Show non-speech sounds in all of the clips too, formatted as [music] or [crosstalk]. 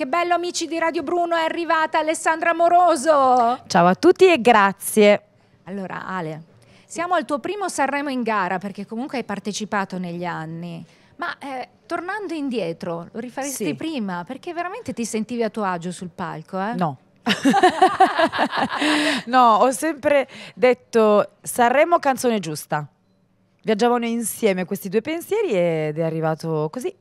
Che bello amici di Radio Bruno, è arrivata Alessandra Moroso. Ciao a tutti e grazie. Allora Ale, siamo al tuo primo Sanremo in gara perché comunque hai partecipato negli anni. Ma eh, tornando indietro, lo rifaresti sì. prima? Perché veramente ti sentivi a tuo agio sul palco? Eh? No. [laughs] no, ho sempre detto Sanremo canzone giusta. Viaggiavano insieme questi due pensieri ed è arrivato così.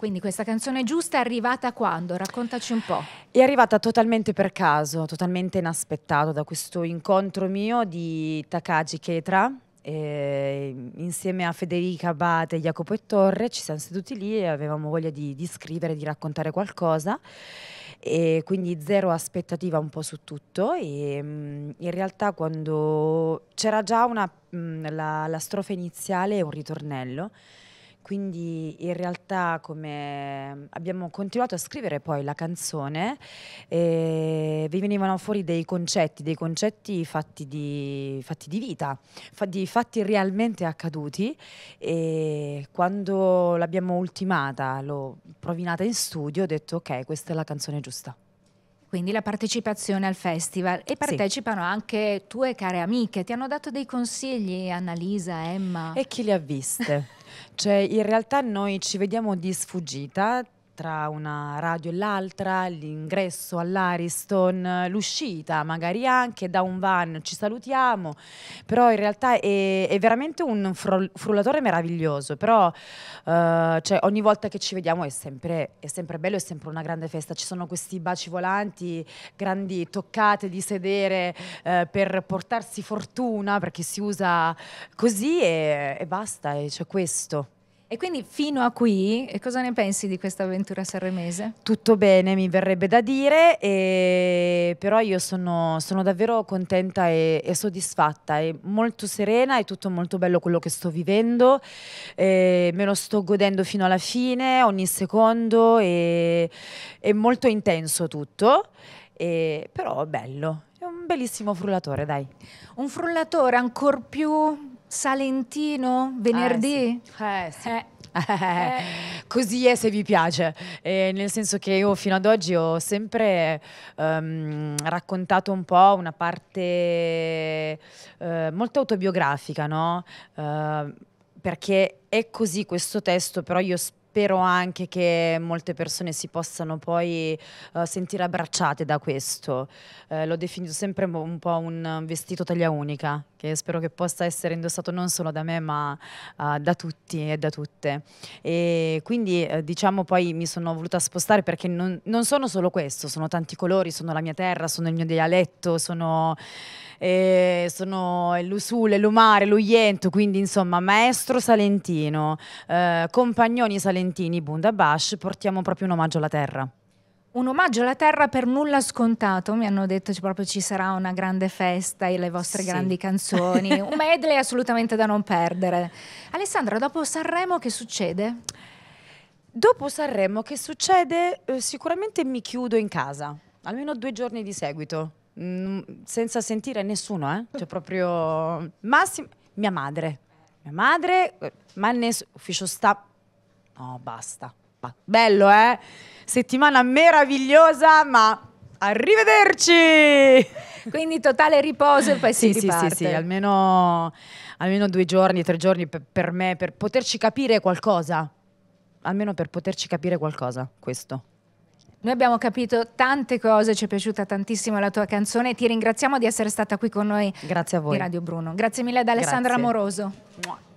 Quindi questa canzone giusta è arrivata quando? Raccontaci un po'. È arrivata totalmente per caso, totalmente inaspettato da questo incontro mio di Takagi Ketra, e eh, insieme a Federica Abate Jacopo e Torre ci siamo seduti lì e avevamo voglia di, di, scrivere, di raccontare qualcosa e quindi zero aspettativa un po' su tutto e mm, in realtà quando c'era già una, mm, la, la strofe iniziale e un ritornello quindi in realtà come abbiamo continuato a scrivere poi la canzone, eh, vi venivano fuori dei concetti, dei concetti fatti di, fatti di vita, di fatti realmente accaduti e quando l'abbiamo ultimata, l'ho provinata in studio, ho detto ok, questa è la canzone giusta quindi la partecipazione al festival e partecipano sì. anche tue care amiche. Ti hanno dato dei consigli Annalisa, Emma? E chi le ha viste? Cioè in realtà noi ci vediamo di sfuggita, tra una radio e l'altra, l'ingresso all'Ariston, l'uscita magari anche da un van, ci salutiamo, però in realtà è, è veramente un frullatore meraviglioso, però eh, cioè, ogni volta che ci vediamo è sempre, è sempre bello, è sempre una grande festa, ci sono questi baci volanti, grandi toccate di sedere eh, per portarsi fortuna, perché si usa così e, e basta, e c'è questo. E quindi fino a qui, cosa ne pensi di questa avventura sanremese? Tutto bene, mi verrebbe da dire, e... però io sono, sono davvero contenta e, e, soddisfatta, è molto serena, è tutto molto bello quello che sto vivendo, e me lo sto godendo fino alla fine, ogni secondo, e... è molto intenso tutto, e... però è bello, è un bellissimo frullatore, dai. Un frullatore ancora più salentino venerdì? Eh sì. Eh, sì. Eh. [laughs] Così è se vi piace, e nel senso che io fino ad oggi ho sempre um, raccontato un po' una parte uh, molto autobiografica, no? Uh, perché è così questo testo, però io spero spero anche che molte persone si possano poi uh, sentire abbracciate da questo. Uh, l'ho definito sempre un po' un vestito taglia unica, che spero che possa essere indossato non solo da me ma uh, da tutti e da tutte. E quindi diciamo poi mi sono voluta spostare perché non, non, sono solo questo, sono tanti colori, sono la mia terra, sono il mio dialetto, sono, eh, sono l'Usule, l'Umare, l'Uiento, quindi insomma maestro salentino, compagnoni salentini, Valentini, Bundabash, portiamo proprio un omaggio alla terra. Un omaggio alla terra per nulla scontato, mi hanno detto che proprio ci sarà una grande festa e le vostre sì. grandi canzoni, [laughs] un medley assolutamente da non perdere. Alessandra, dopo Sanremo che succede? Dopo Sanremo che succede? Eh, sicuramente mi chiudo in casa, almeno due giorni di seguito, mm, senza sentire nessuno, eh? cioè proprio massimo, mia madre, mia madre, eh, ma ne ufficio sta No, basta. Bello, eh? Settimana meravigliosa, ma arrivederci! Quindi totale riposo e poi sì, si sì, sì, sì, almeno, almeno, due giorni, tre giorni per, per me, per poterci capire qualcosa. Almeno per poterci capire qualcosa, questo. Noi abbiamo capito tante cose, ci è piaciuta tantissimo la tua canzone e ti ringraziamo di essere stata qui con noi. Grazie a voi. Di Radio Bruno. Grazie mille ad Alessandra Grazie. Amoroso.